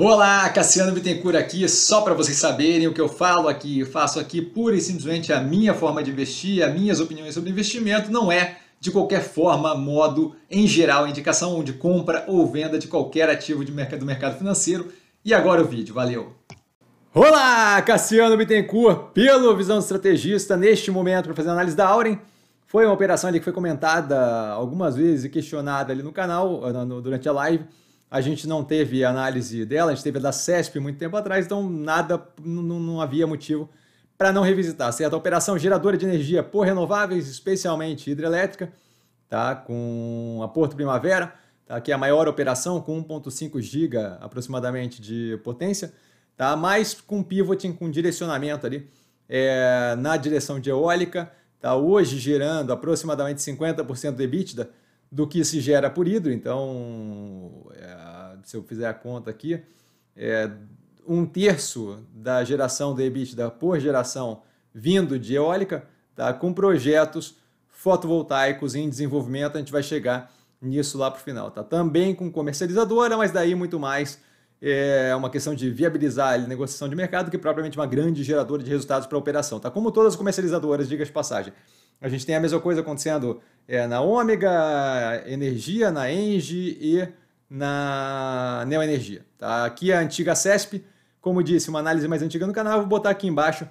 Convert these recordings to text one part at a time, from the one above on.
Olá, Cassiano Bittencourt aqui, só para vocês saberem o que eu falo aqui, eu faço aqui pura e simplesmente a minha forma de investir, as minhas opiniões sobre investimento, não é de qualquer forma, modo, em geral, indicação de compra ou venda de qualquer ativo de mercado, do mercado financeiro. E agora o vídeo, valeu! Olá, Cassiano Bittencourt, pelo Visão Estrategista, neste momento para fazer a análise da Auren. Foi uma operação ali que foi comentada algumas vezes e questionada ali no canal, eh, durante a live a gente não teve análise dela, a gente teve a da CESP muito tempo atrás, então nada, não havia motivo para não revisitar, certo? A operação geradora de energia por renováveis, especialmente hidrelétrica, tá? com a Porto Primavera, tá? que é a maior operação, com 1,5 giga aproximadamente de potência, tá? mas com pivoting, com direcionamento ali é, na direção de eólica, tá? hoje gerando aproximadamente 50% de EBITDA, do que se gera por hidro. Então, é, se eu fizer a conta aqui, é, um terço da geração de EBITDA por geração vindo de eólica, tá? com projetos fotovoltaicos em desenvolvimento, a gente vai chegar nisso lá para o final. Tá? Também com comercializadora, mas daí muito mais é uma questão de viabilizar a negociação de mercado que é propriamente uma grande geradora de resultados para a operação. Tá? Como todas as comercializadoras, diga de passagem. A gente tem a mesma coisa acontecendo é, na Ômega Energia, na Engie e na Neoenergia. Tá? Aqui é a antiga CESP, como disse, uma análise mais antiga no canal, vou botar aqui embaixo,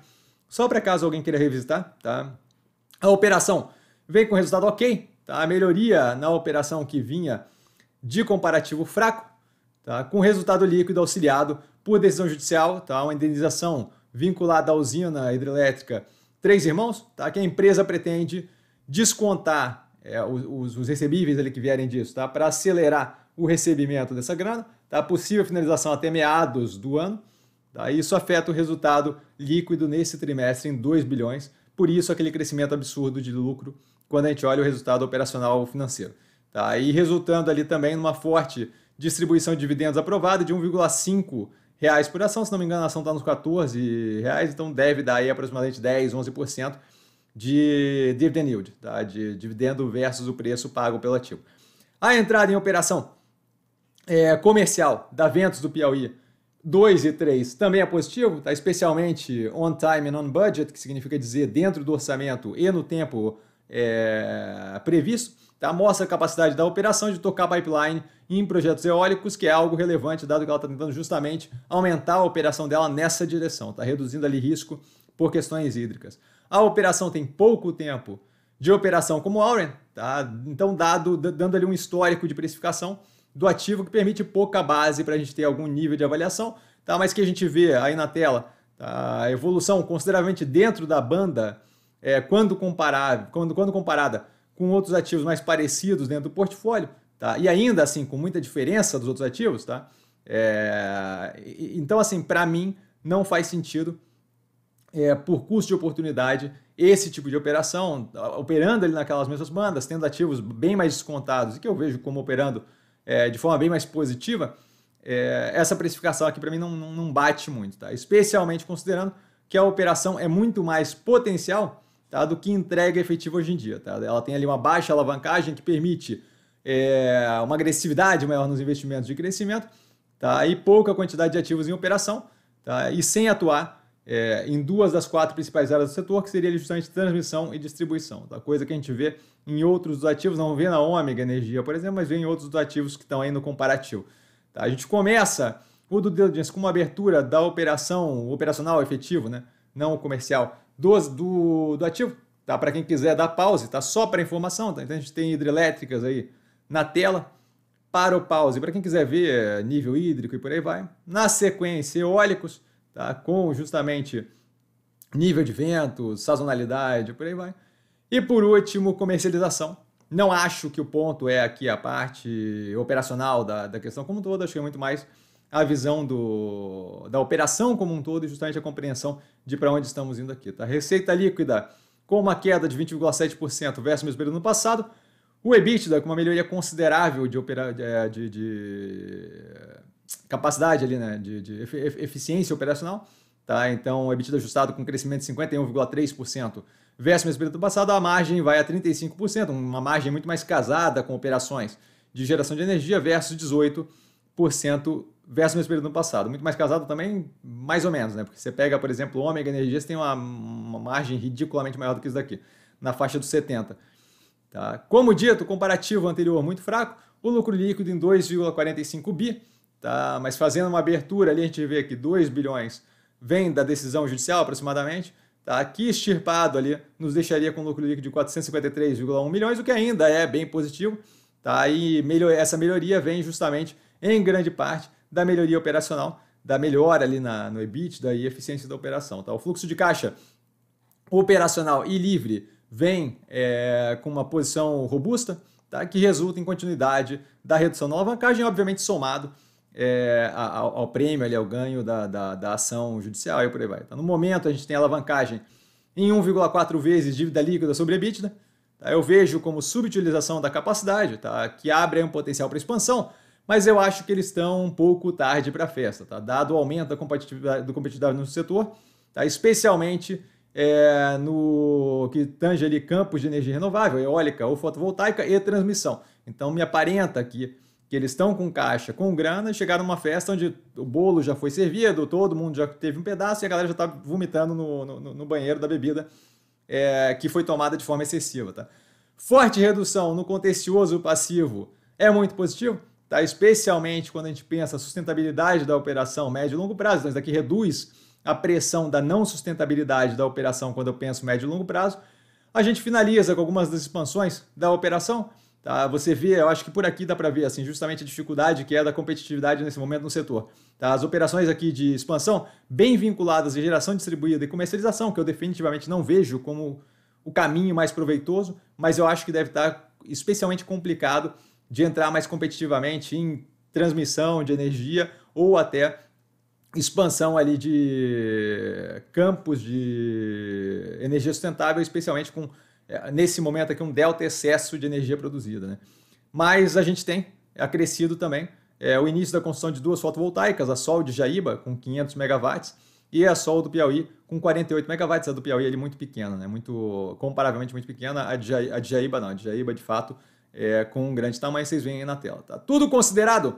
só para caso alguém queira revisitar. Tá? A operação veio com resultado ok, tá? a melhoria na operação que vinha de comparativo fraco, tá? com resultado líquido auxiliado por decisão judicial, tá? uma indenização vinculada à usina hidrelétrica Três Irmãos, tá? que a empresa pretende descontar é, os, os, recebíveis ali que vierem disso, tá? para acelerar o recebimento dessa grana, tá? possível finalização até meados do ano. Tá? Isso afeta o resultado líquido nesse trimestre em 2 bilhões, por isso aquele crescimento absurdo de lucro quando a gente olha o resultado operacional financeiro. Tá? E resultando ali também numa forte distribuição de dividendos aprovada de 1,5 reais por ação, se não me engano a ação está nos 14 reais, então deve dar aí aproximadamente 10, 11% de dividend yield, tá? de dividendo versus o preço pago pelo ativo. A entrada em operação é, comercial da Ventos do Piauí 2 e 3 também é positivo, tá? especialmente on time and on budget, que significa dizer dentro do orçamento e no tempo é, previsto. Tá? Mostra a capacidade da operação de tocar pipeline em projetos eólicos, que é algo relevante, dado que ela está tentando justamente aumentar a operação dela nessa direção, tá? reduzindo ali risco por questões hídricas. A operação tem pouco tempo de operação como Auren, tá? então dado, dando ali um histórico de precificação do ativo que permite pouca base para a gente ter algum nível de avaliação, tá? mas que a gente vê aí na tela tá? a evolução consideravelmente dentro da banda é, quando, comparado quando, quando comparada com outros ativos mais parecidos dentro do portfólio, tá? E ainda assim com muita diferença dos outros ativos, tá? É... Então assim, para mim não faz sentido é, por custo de oportunidade esse tipo de operação, operando ali naquelas mesmas bandas, tendo ativos bem mais descontados e que eu vejo como operando é, de forma bem mais positiva, é, essa precificação aqui para mim não, não bate muito, tá? Especialmente considerando que a operação é muito mais potencial tá? do que entrega efetivo hoje em dia. Tá? Ela tem ali uma baixa alavancagem que permite é, uma agressividade maior nos investimentos de crescimento tá? e pouca quantidade de ativos em operação tá? e sem atuar é, em duas das quatro principais áreas do setor, que seria justamente transmissão e distribuição. Tá? Coisa que a gente vê em outros ativos, não vê na Ômega Energia, por exemplo, mas vê em outros ativos que estão aí no comparativo. Tá? A gente começa o do diligence com uma abertura da operação, operacional efetivo, né? não comercial, do, do, do ativo. Tá? Para quem quiser dar pause, tá? Só para informação, tá? Então a gente tem hidrelétricas aí na tela para o pause. Para quem quiser ver é, nível hídrico e por aí vai. Na sequência, eólicos, tá? Com justamente nível de vento, sazonalidade, por aí vai. E por último, comercialização. Não acho que o ponto é aqui a parte operacional da, da questão como toda, todo, acho que é muito mais a visão do, da operação como um todo e justamente a compreensão de para onde estamos indo aqui. Tá? Receita líquida com uma queda de 20,7% versus o mesmo período no passado. O EBITDA com uma melhoria considerável de, opera, de, é, de capacidade ali, né? de, de eficiência operacional. Tá? Então, o EBITDA ajustado com crescimento de 51,3% versus o mesmo período passado. A margem vai a 35%, uma margem muito mais casada com operações de geração de energia versus 18% versus o meu período no passado. Muito mais casado também, mais ou menos, né? Porque você pega, por exemplo, o ômega energia, você tem uma, uma margem ridiculamente maior do que isso daqui, na faixa dos 70. Tá? Como dito, comparativo anterior muito fraco, o lucro líquido em 2,45 bi, tá? mas fazendo uma abertura ali, a gente vê que 2 bilhões vem da decisão judicial aproximadamente, tá? aqui extirpado ali, nos deixaria com lucro líquido de 453,1 milhões, o que ainda é bem positivo, tá? e melhor, essa melhoria vem justamente, em grande parte, da melhoria operacional, da melhora ali na, no EBITDA e eficiência da operação. Tá? O fluxo de caixa operacional e livre vem é, com uma posição robusta, tá? que resulta em continuidade da redução da alavancagem, obviamente somado é, ao, ao, prêmio, ali, ao ganho da, da, da, ação judicial e por aí vai. Tá? No momento, a gente tem alavancagem em 1,4 vezes dívida líquida sobre EBITDA. Tá? Eu vejo como subutilização da capacidade, tá? que abre um potencial para expansão, mas eu acho que eles estão um pouco tarde para a festa, tá? dado o aumento da competitividade, do competitividade no setor, tá? especialmente é, no que tange ali campos de energia renovável, eólica ou fotovoltaica e transmissão. Então me aparenta aqui que eles estão com caixa, com grana, e chegaram numa festa onde o bolo já foi servido, todo mundo já teve um pedaço e a galera já está vomitando no, no, no, banheiro da bebida é, que foi tomada de forma excessiva. Tá? Forte redução no contencioso passivo é muito positivo? tá? especialmente quando a gente pensa a sustentabilidade da operação médio e longo prazo. Então, isso daqui reduz a pressão da não sustentabilidade da operação quando eu penso médio e longo prazo. A gente finaliza com algumas das expansões da operação. Tá? Você vê, eu acho que por aqui dá para ver assim, justamente a dificuldade que é da competitividade nesse momento no setor. Tá? As operações aqui de expansão, bem vinculadas à geração distribuída e comercialização, que eu definitivamente não vejo como o caminho mais proveitoso, mas eu acho que deve estar tá especialmente complicado de entrar mais competitivamente em transmissão de energia ou até expansão ali de campos de energia sustentável, especialmente com é, nesse momento aqui um delta excesso de energia produzida, né? Mas a gente tem acrescido também é, o início da construção de duas fotovoltaicas, a Sol de Jaíba com 500 megawatts e a Sol do Piauí com 48 megawatts, a do Piauí é muito pequena, né? Muito comparavelmente muito pequena, a de, Jaíba não, a de Jaíba de fato é, com um grande tamanho, vocês veem aí na tela. Tá? Tudo considerado,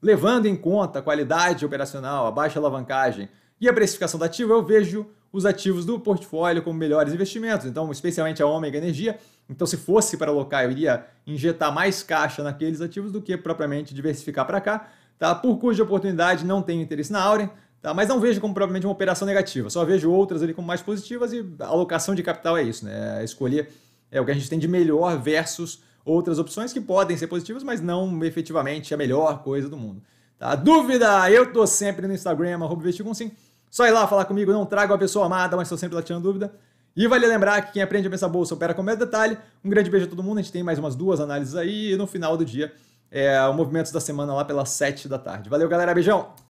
levando em conta a qualidade operacional, a baixa alavancagem e a precificação do ativo, eu vejo os ativos do portfólio como melhores investimentos, então especialmente a Ômega Energia. Então, se fosse para alocar, eu iria injetar mais caixa naqueles ativos do que propriamente diversificar para cá, tá? Por cuja oportunidade não tenho interesse na Auren, tá? Mas não vejo como propriamente uma operação negativa, só vejo outras ali como mais positivas e a alocação de capital é isso, né? É escolher é o que a gente tem de melhor versus outras opções que podem ser positivas, mas não efetivamente a melhor coisa do mundo. Tá? Dúvida? Eu tô sempre no Instagram, @vestigumsim. Só ir lá falar comigo, não trago a pessoa amada, mas estou sempre lá tirando dúvida. E vale lembrar que quem aprende a pensar bolsa opera com o mesmo detalhe. Um grande beijo a todo mundo, a gente tem mais umas duas análises aí e no final do dia é, o movimento da Semana lá pelas 7 da tarde. Valeu, galera, beijão!